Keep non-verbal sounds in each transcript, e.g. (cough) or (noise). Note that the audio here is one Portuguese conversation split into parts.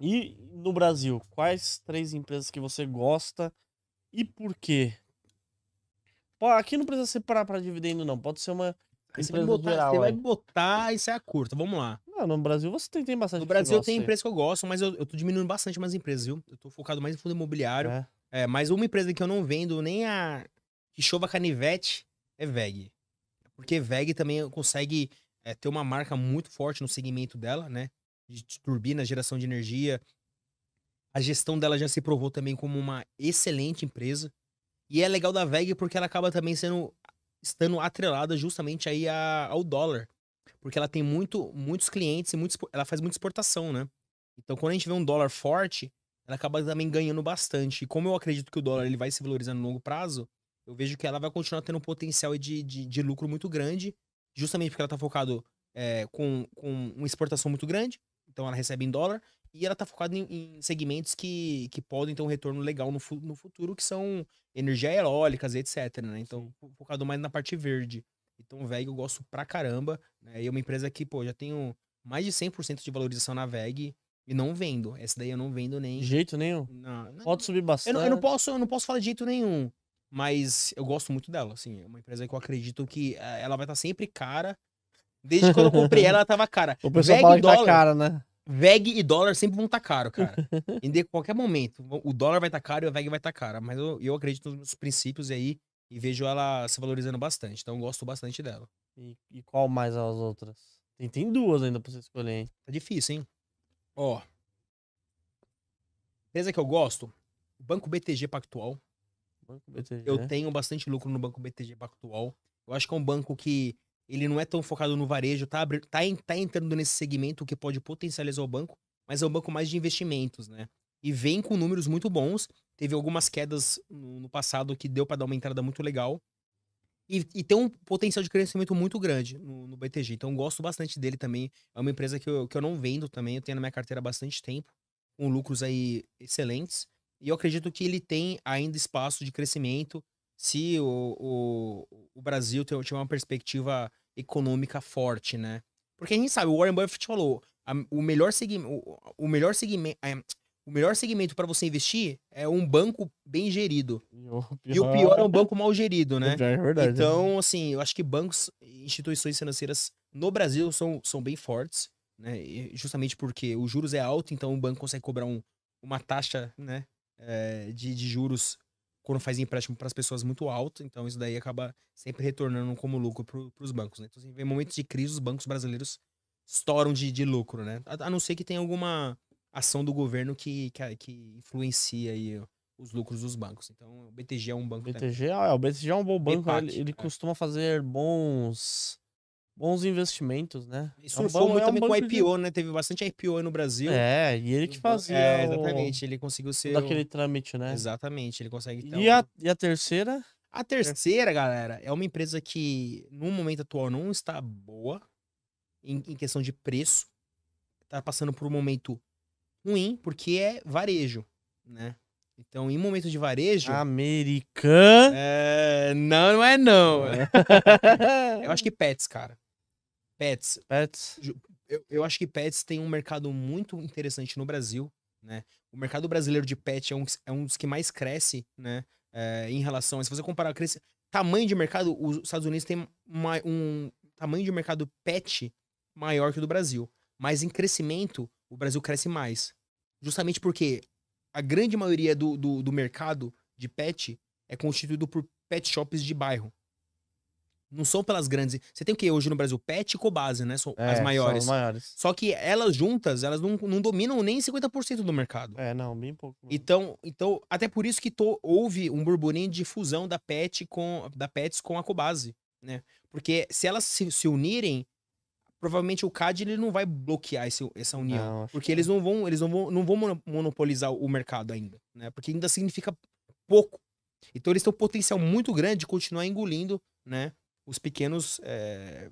E no Brasil, quais três empresas que você gosta e por quê? Aqui não precisa separar para dividendo, não. Pode ser uma você vai, botar, geral, você vai botar e sair é a curta. Vamos lá. Não, no Brasil você tem, tem bastante. No Brasil tem empresas que eu gosto, mas eu, eu tô diminuindo bastante mais empresas, viu? Eu tô focado mais em fundo imobiliário. É. é mas uma empresa que eu não vendo nem a que chova canivete é VEG. Porque VEG também consegue é, ter uma marca muito forte no segmento dela, né? de turbinas, geração de energia. A gestão dela já se provou também como uma excelente empresa. E é legal da VEG porque ela acaba também sendo estando atrelada justamente aí a, ao dólar. Porque ela tem muito, muitos clientes e muitos, ela faz muita exportação, né? Então, quando a gente vê um dólar forte, ela acaba também ganhando bastante. E como eu acredito que o dólar ele vai se valorizando no longo prazo, eu vejo que ela vai continuar tendo um potencial de, de, de lucro muito grande, justamente porque ela está focado é, com, com uma exportação muito grande, então ela recebe em dólar e ela tá focada em, em segmentos que, que podem ter um retorno legal no, no futuro, que são energia eólicas, etc. Né? Então, focado mais na parte verde. Então, VEG eu gosto pra caramba. Né? E é uma empresa que, pô, já tenho mais de 100% de valorização na VEG. E não vendo. Essa daí eu não vendo nem. De jeito nenhum? Não, não, Pode subir bastante. Eu não, eu não, posso, eu não posso falar de jeito nenhum. Mas eu gosto muito dela, assim. É uma empresa que eu acredito que eh, ela vai estar tá sempre cara Desde quando eu comprei ela, ela tava cara. O pessoal VEG fala e tá dólar, tá cara, né? VEG e dólar sempre vão estar tá caro, cara. (laughs) em qualquer momento. O dólar vai estar tá caro e a VEG vai estar tá cara. Mas eu, eu acredito nos princípios aí e vejo ela se valorizando bastante. Então eu gosto bastante dela. E, e qual mais as outras? Tem, tem duas ainda pra você escolher, hein? Tá difícil, hein? Ó. Empresa que eu gosto, Banco BTG Pactual. Banco BTG. Eu tenho bastante lucro no Banco BTG Pactual. Eu acho que é um banco que ele não é tão focado no varejo, tá, tá, tá entrando nesse segmento que pode potencializar o banco, mas é um banco mais de investimentos, né? E vem com números muito bons. Teve algumas quedas no, passado que deu para dar uma entrada muito legal. E, e, tem um potencial de crescimento muito grande no, no BTG. Então, gosto bastante dele também. É uma empresa que eu, que eu não vendo também. Eu tenho na minha carteira há bastante tempo, com lucros aí excelentes. E eu acredito que ele tem ainda espaço de crescimento se o, o, o Brasil tiver uma perspectiva econômica forte, né? Porque a gente sabe, o Warren Buffett falou, a, o melhor segmento, é, o, melhor segmento, o melhor segmento para você investir é um banco bem gerido. O pior... E o pior é um banco mal gerido, né? (laughs) É verdade. Então, assim, eu acho que bancos e instituições financeiras no Brasil são, são bem fortes, né? E justamente porque os juros é alto, então o banco consegue cobrar um, uma taxa, né? É, de, de juros quando faz empréstimo para as pessoas muito alto, então isso daí acaba sempre retornando como lucro para os bancos. Né? Então, assim, em momentos de crise, os bancos brasileiros estouram de, de lucro, né? A, a, não ser que tenha alguma ação do governo que, que, que influencia aí os lucros dos bancos. Então, o BTG é um banco. BTG, é, é, o BTG é um bom banco. Ele, ele é. costuma fazer bons bons investimentos, né? E surfou é é muito é também com IPO, de... né? Teve bastante IPO aí no Brasil. É, e ele que fazia. É, exatamente. O... Ele conseguiu ser. Daquele o... trâmite, né? Exatamente, ele consegue. E, um... a, e a terceira? A terceira, galera, é uma empresa que no momento atual não está boa em, em questão de preço. Está passando por um momento ruim, porque é varejo, né? Então, em momento de varejo. americano. É... Não, não é não. É. (laughs) Eu acho que pets, cara. Pets. Pets. Eu, eu acho que pets tem um mercado muito interessante no Brasil, né? O mercado brasileiro de pet é um, é um dos que mais cresce, né? É, em relação, se você comparar cresce, tamanho de mercado, os Estados Unidos tem uma, um tamanho de mercado pet maior que o do Brasil. Mas em crescimento, o Brasil cresce mais. Justamente porque a grande maioria do, do, do mercado de pet é constituído por pet shops de bairro. Não são pelas grandes. Você tem o que hoje no Brasil? PET e Cobase, né? São é, as maiores. São maiores. Só que elas juntas, elas não, não dominam nem 50% do mercado. É, não, bem pouco. Então, então até por isso que tô, houve um burburinho de fusão da PET com da PETs com a Cobase, né? Porque se elas se, se unirem, provavelmente o CAD ele não vai bloquear esse, essa união, não, porque que... eles não vão, eles não vão, não vão monopolizar o mercado ainda, né? Porque ainda significa pouco. Então eles têm um potencial muito grande de continuar engolindo, né? os pequenos é,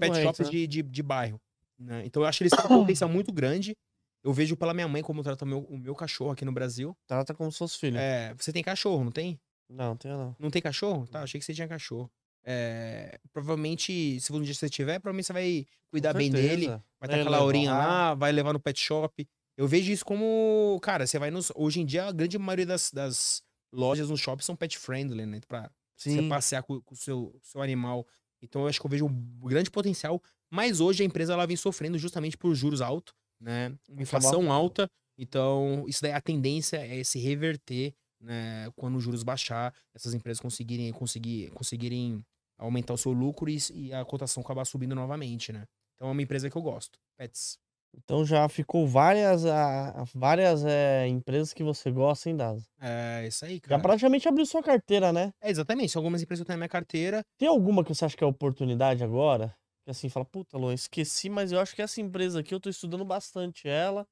pet shops né? de, de, de, bairro. Né? Então eu acho que eles têm uma potencial (coughs) muito grande. Eu vejo pela minha mãe como trata o meu, o meu cachorro aqui no Brasil. Trata como seus filhos. É, você tem cachorro, não tem? Não, tenho não. Não tem cachorro? Tá, achei que você tinha cachorro. É, provavelmente, se um dia você tiver, provavelmente você vai cuidar bem dele, vai ter aquela horinha lá, né? vai levar no pet shop. Eu vejo isso como, cara, você vai nos. Hoje em dia, a grande maioria das, das lojas nos shops são pet friendly, né? Pra Sim. Você passear com o seu, seu animal. Então eu acho que eu vejo um grande potencial. Mas hoje a empresa ela vem sofrendo justamente por juros altos, né? Tá Inflação alta. Então, isso daí, a tendência é se reverter né? quando os juros baixar, essas empresas conseguirem, conseguir, conseguirem aumentar o seu lucro e, e a cotação acabar subindo novamente, né? Então é uma empresa que eu gosto. Pets. Então já ficou várias, a, várias é, empresas que você gosta hein, DASA. É, isso aí, cara. Já praticamente abriu sua carteira, né? É, exatamente. São algumas empresas que eu tenho na minha carteira. Tem alguma que você acha que é oportunidade agora? Que assim, fala, puta, Luan, esqueci, mas eu acho que essa empresa aqui eu tô estudando bastante ela.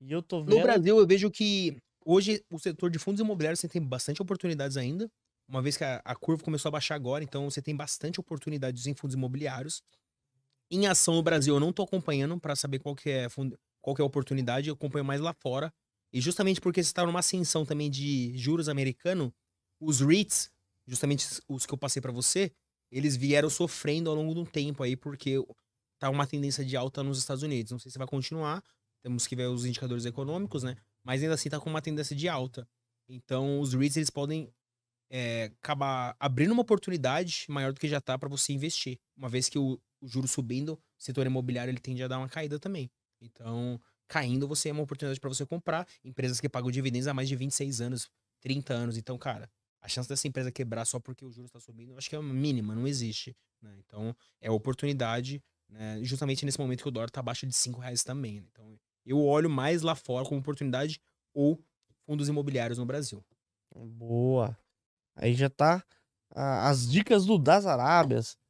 E eu tô vendo. No Brasil, eu vejo que hoje o setor de fundos imobiliários você tem bastante oportunidades ainda. Uma vez que a, a curva começou a baixar agora, então você tem bastante oportunidades em fundos imobiliários. Em ação no Brasil, eu não tô acompanhando para saber qual que é qual que é a oportunidade, eu acompanho mais lá fora. E justamente porque você está numa ascensão também de juros americano, os REITs, justamente os que eu passei para você, eles vieram sofrendo ao longo de um tempo aí, porque tá uma tendência de alta nos Estados Unidos. Não sei se vai continuar, temos que ver os indicadores econômicos, né? Mas ainda assim tá com uma tendência de alta. Então, os REITs, eles podem é, acabar abrindo uma oportunidade maior do que já está para você investir. Uma vez que o, o juro subindo, o setor imobiliário ele tende a dar uma caída também. Então, caindo, você é uma oportunidade para você comprar empresas que pagam dividendos há mais de 26 anos, 30 anos. Então, cara, a chance dessa empresa quebrar só porque o juro está subindo, eu acho que é mínima, não existe. Né? Então, é oportunidade, né? justamente nesse momento que o dólar está abaixo de 5 reais também. Né? Então, eu olho mais lá fora como oportunidade ou fundos imobiliários no Brasil. Boa. Aí já tá as dicas do Das Arábias,